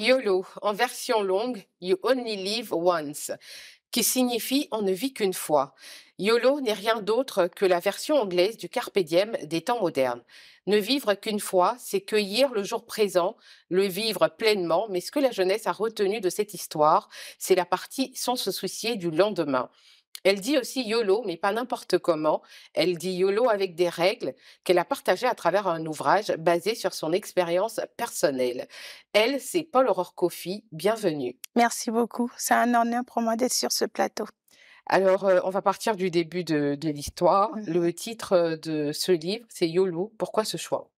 YOLO, en version longue, You Only Live Once, qui signifie On ne vit qu'une fois. YOLO n'est rien d'autre que la version anglaise du carpe diem des temps modernes. Ne vivre qu'une fois, c'est cueillir le jour présent, le vivre pleinement, mais ce que la jeunesse a retenu de cette histoire, c'est la partie sans se soucier du lendemain. Elle dit aussi YOLO, mais pas n'importe comment. Elle dit YOLO avec des règles qu'elle a partagées à travers un ouvrage basé sur son expérience personnelle. Elle, c'est Paul Aurore Bienvenue. Merci beaucoup. C'est un honneur pour moi d'être sur ce plateau. Alors, euh, on va partir du début de, l'histoire. Mmh. Le titre euh, de ce livre, c'est YOLO. Pourquoi ce choix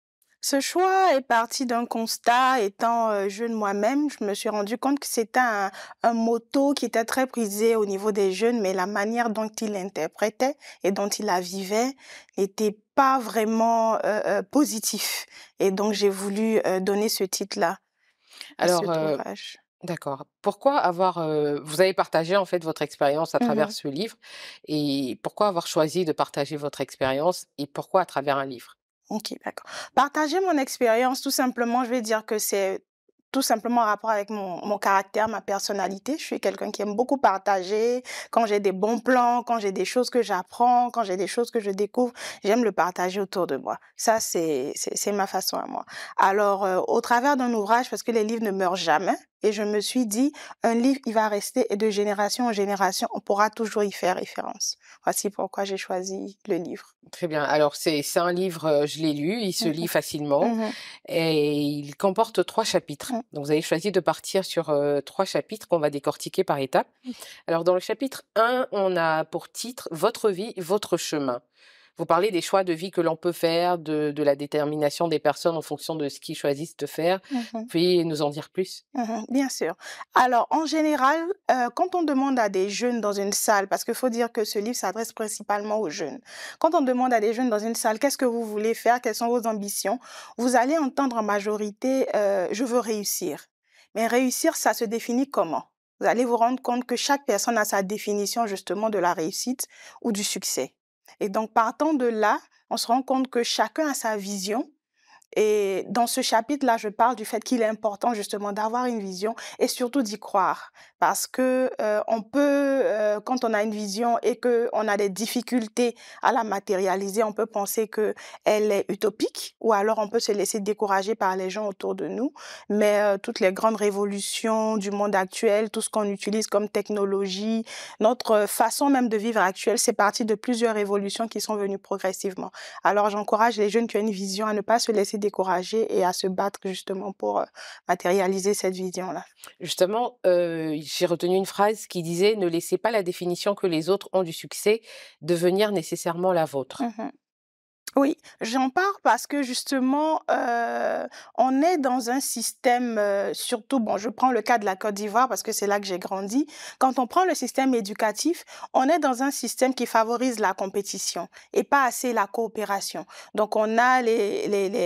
ce choix est parti d'un constat. Étant jeune moi-même, je me suis rendu compte que c'était un, moto motto qui était très prisé au niveau des jeunes, mais la manière dont il l'interprétait et dont il la vivait n'était pas vraiment euh, positif. Et donc, j'ai voulu donner ce titre-là à ce D'accord. Pourquoi avoir, vous avez partagé en fait votre expérience à mmh travers ce livre, et pourquoi avoir choisi de partager votre expérience et pourquoi à travers un livre Ok, d'accord. Partager mon expérience, tout simplement, je vais dire que c'est tout simplement en rapport avec mon, caractère, ma personnalité. Je suis quelqu'un qui aime beaucoup partager. Quand j'ai des bons plans, quand j'ai des choses que j'apprends, quand j'ai des choses que je découvre, j'aime le partager autour de moi. Ça, c'est ma façon à moi. Alors, euh, au travers d'un ouvrage, parce que les livres ne meurent jamais, et je me suis dit, un livre, il va rester et de génération en génération, on pourra toujours y faire référence. Voici pourquoi j'ai choisi le livre. Très bien. Alors, c'est un livre, euh, je l'ai lu, il se lit mhm. facilement mhm. et il comporte trois chapitres. Mhm. Donc, vous avez choisi de partir sur euh, trois chapitres qu'on va décortiquer par étapes. Alors, dans le chapitre 1, on a pour titre Votre vie, votre chemin. Vous parlez des choix de vie que l'on peut faire, de, la détermination des personnes en fonction de ce qu'ils choisissent de faire. Mmh puis nous en dire plus. Mmh bien sûr. Alors, en général, euh, quand on demande à des jeunes dans une salle, parce qu'il faut dire que ce livre s'adresse principalement aux jeunes, quand on demande à des jeunes dans une salle, qu'est-ce que vous voulez faire, quelles sont vos ambitions, vous allez entendre en majorité, euh, je veux réussir. Mais réussir, ça se définit comment Vous allez vous rendre compte que chaque personne a sa définition justement de la réussite ou du succès. Et donc, partant de là, on se rend compte que chacun a sa vision, et dans ce chapitre-là, je parle du fait qu'il est important justement d'avoir une vision et surtout d'y croire, parce que euh, on peut, euh, quand on a une vision et que on a des difficultés à la matérialiser, on peut penser que elle est utopique, ou alors on peut se laisser décourager par les gens autour de nous. Mais euh, toutes les grandes révolutions du monde actuel, tout ce qu'on utilise comme technologie, notre façon même de vivre actuelle, c'est parti de plusieurs révolutions qui sont venues progressivement. Alors j'encourage les jeunes qui ont une vision à ne pas se laisser décourager et à se battre justement pour euh, matérialiser cette vision-là. Justement, euh, j'ai retenu une phrase qui disait Ne laissez pas la définition que les autres ont du succès devenir nécessairement la vôtre. Mmh oui, j'en parle parce que justement, euh, on est dans un système, euh, surtout, bon, je prends le cas de la Côte d'Ivoire parce que c'est là que j'ai grandi. Quand on prend le système éducatif, on est dans un système qui favorise la compétition et pas assez la coopération. Donc, on a les, les,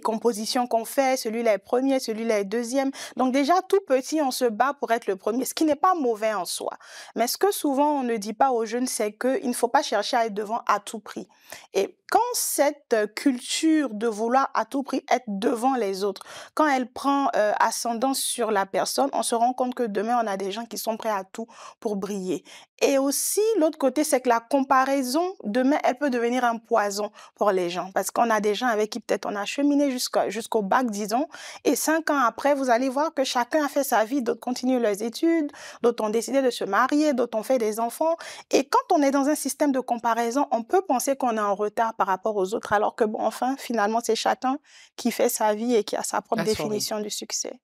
compositions qu'on fait, celui-là est premier, celui-là est deuxième. Donc, déjà, tout petit, on se bat pour être le premier, ce qui n'est pas mauvais en soi. Mais ce que souvent on ne dit pas aux jeunes, c'est qu'il ne faut pas chercher à être devant à tout prix. Et quand cette euh, culture de vouloir à tout prix être devant les autres, quand elle prend euh, ascendance sur la personne, on se rend compte que demain, on a des gens qui sont prêts à tout pour briller. Et aussi, l'autre côté, c'est que la comparaison, demain, elle peut devenir un poison pour les gens. Parce qu'on a des gens avec qui peut-être on a cheminé jusqu'au bac, disons. Et cinq ans après, vous allez voir que chacun a fait sa vie. D'autres continuent leurs études, d'autres ont décidé de se marier, d'autres ont fait des enfants. Et quand on est dans un système de comparaison, on peut penser qu'on est en retard par rapport aux autres. Alors que, bon, enfin, finalement, c'est chacun qui fait sa vie et qui a sa propre définition du succès.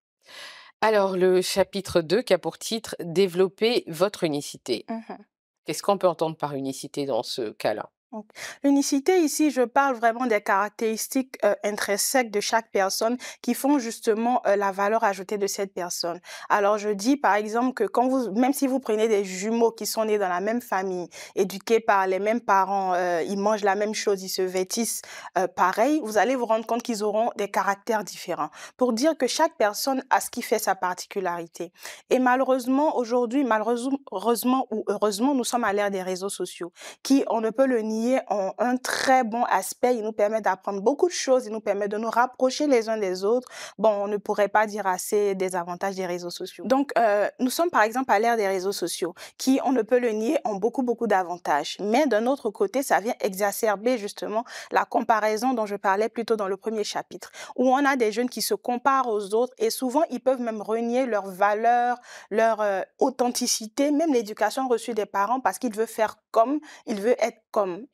Alors, le chapitre 2 qui a pour titre Développer votre unicité. Mmh Qu'est-ce qu'on peut entendre par unicité dans ce cas-là L'unicité, ici, je parle vraiment des caractéristiques euh, intrinsèques de chaque personne qui font justement euh, la valeur ajoutée de cette personne. Alors, je dis par exemple que quand vous, même si vous prenez des jumeaux qui sont nés dans la même famille, éduqués par les mêmes parents, euh, ils mangent la même chose, ils se vêtissent pareil, vous allez vous rendre compte qu'ils auront des caractères différents. Pour dire que chaque personne a ce qui fait sa particularité. Et malheureusement, aujourd'hui, malheureusement ou heureusement, nous sommes à l'ère des réseaux sociaux qui, on ne peut le nier, ont un très bon aspect. Ils nous permettent d'apprendre beaucoup de choses. Ils nous permettent de nous rapprocher les uns des autres. Bon, on ne pourrait pas dire assez des avantages des réseaux sociaux. Donc, euh, nous sommes par exemple à l'ère des réseaux sociaux, qui, on ne peut le nier, ont beaucoup, beaucoup d'avantages. Mais d'un autre côté, ça vient exacerber justement la comparaison dont je parlais plus tôt dans le premier chapitre, où on a des jeunes qui se comparent aux autres et souvent, ils peuvent même renier leurs valeurs, leur euh, authenticité, même l'éducation reçue des parents parce qu'ils veulent faire comme, ils veulent être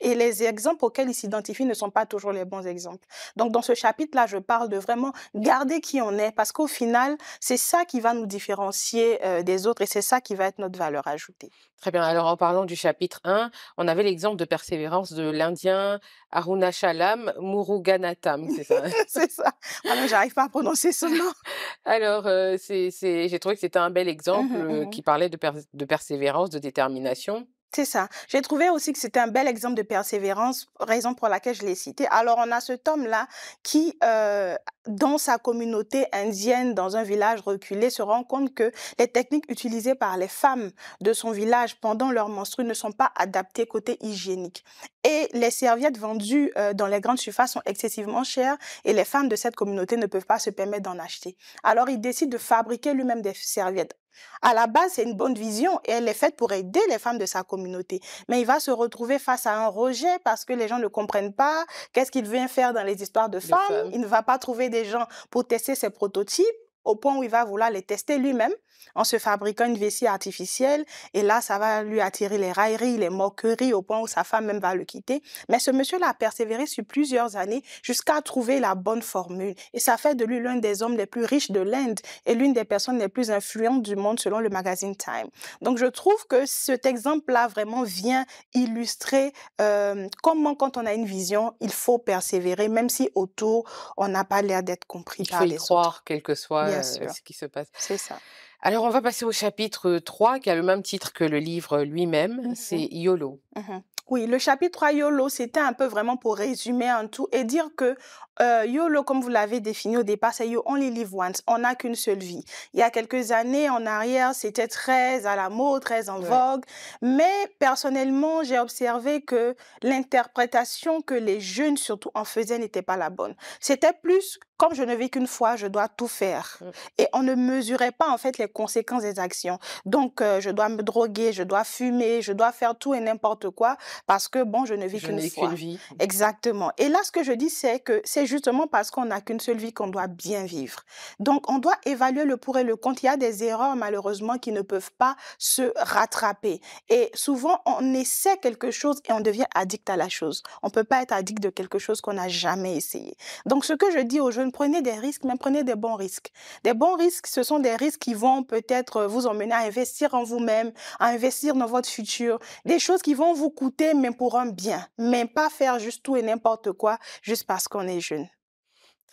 et les exemples auxquels ils s'identifient ne sont pas toujours les bons exemples. Donc dans ce chapitre-là, je parle de vraiment garder qui on est, parce qu'au final, c'est ça qui va nous différencier euh, des autres et c'est ça qui va être notre valeur ajoutée. Très bien. Alors en parlant du chapitre 1, on avait l'exemple de persévérance de l'Indien Arunachalam Muruganatham. c'est ça hein? C'est ça. je ah j'arrive pas à prononcer ce nom. Alors euh, j'ai trouvé que c'était un bel mmh exemple mmh euh, qui parlait de persévérance, de détermination. C'est ça. J'ai trouvé aussi que c'était un bel exemple de persévérance, raison pour laquelle je l'ai cité. Alors, on a ce homme-là qui, euh, dans sa communauté indienne, dans un village reculé, se rend compte que les techniques utilisées par les femmes de son village pendant leur menstrues ne sont pas adaptées côté hygiénique. Et les serviettes vendues euh, dans les grandes surfaces sont excessivement chères et les femmes de cette communauté ne peuvent pas se permettre d'en acheter. Alors il décide de fabriquer lui-même des serviettes. À la base, c'est une bonne vision et elle est faite pour aider les femmes de sa communauté. Mais il va se retrouver face à un rejet parce que les gens ne comprennent pas qu'est-ce qu'il vient faire dans les histoires de femmes. Il ne va pas trouver des gens pour tester ses prototypes au point où il va vouloir les tester lui-même en se fabriquant une vessie artificielle. Et là, ça va lui attirer les railleries, les moqueries, au point où sa femme même va le quitter. Mais ce monsieur-là a persévéré sur plusieurs années jusqu'à trouver la bonne formule. Et ça fait de lui l'un des hommes les plus riches de l'Inde et l'une des personnes les plus influentes du monde selon le magazine Time. Donc, je trouve que cet exemple-là vraiment vient illustrer euh, comment, quand on a une vision, il faut persévérer, même si autour, on n'a pas l'air d'être compris il faut par les croire, autres. quel que soit euh, c'est ça. Alors, on va passer au chapitre 3, euh, qui a le même titre que le livre lui-même, mmh c'est YOLO. Mmh oui, le chapitre 3 YOLO, c'était un peu vraiment pour résumer un tout et dire que euh, YOLO, comme vous l'avez défini au départ, c'est You Only Live Once. On n'a qu'une seule vie. Il y a quelques années en arrière, c'était très à la mode, très en vogue. Mais personnellement, j'ai observé que l'interprétation que les jeunes surtout en faisaient n'était pas la bonne. C'était plus comme je ne vis qu'une fois, je dois tout faire. Mm. Et on ne mesurait pas en fait les conséquences des actions. Donc, euh, je dois me droguer, je dois fumer, je dois faire tout et n'importe quoi parce que bon, je ne vis qu'une fois. vie. Exactement. Et là, ce que je dis, c'est que ces justement parce qu'on n'a qu'une seule vie qu'on doit bien vivre. Donc, on doit évaluer le pour et le contre. Il y a des erreurs, malheureusement, qui ne peuvent pas se rattraper. Et souvent, on essaie quelque chose et on devient addict à la chose. On ne peut pas être addict de quelque chose qu'on n'a jamais essayé. Donc, ce que je dis aux jeunes, prenez des risques, mais prenez des bons risques. Des bons risques, ce sont des risques qui vont peut-être vous emmener à investir en vous-même, à investir dans votre futur. Des choses qui vont vous coûter, mais pour un bien. Mais pas faire juste tout et n'importe quoi, juste parce qu'on est jeune.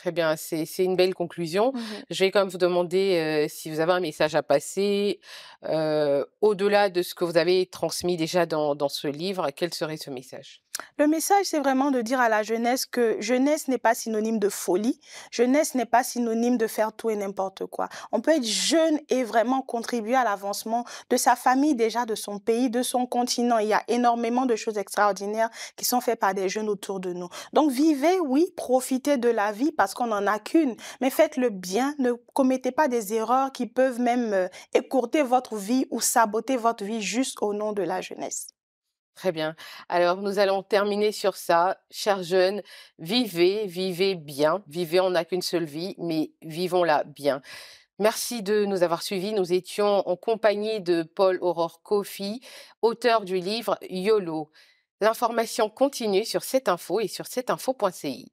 Très bien, c'est une belle conclusion. Mmh Je vais quand même vous demander si vous avez un message à passer au-delà de ce que vous avez transmis déjà dans ce livre. Quel serait ce message le message, c'est vraiment de dire à la jeunesse que jeunesse n'est pas synonyme de folie, jeunesse n'est pas synonyme de faire tout et n'importe quoi. On peut être jeune et vraiment contribuer à l'avancement de sa famille déjà, de son pays, de son continent. Il y a énormément de choses extraordinaires qui sont faites par des jeunes autour de nous. Donc vivez, oui, profitez de la vie parce qu'on n'en a qu'une, mais faites le bien, ne commettez pas des erreurs qui peuvent même euh, écourter votre vie ou saboter votre vie juste au nom de la jeunesse. Très bien. Alors, nous allons terminer sur ça. Chers jeunes, vivez, vivez bien. Vivez, on n'a qu'une seule vie, mais vivons-la bien. Merci de nous avoir suivis. Nous étions en compagnie de Paul Aurore Kofi, auteur du livre YOLO. L'information continue sur cette info et sur cetteinfo.ci.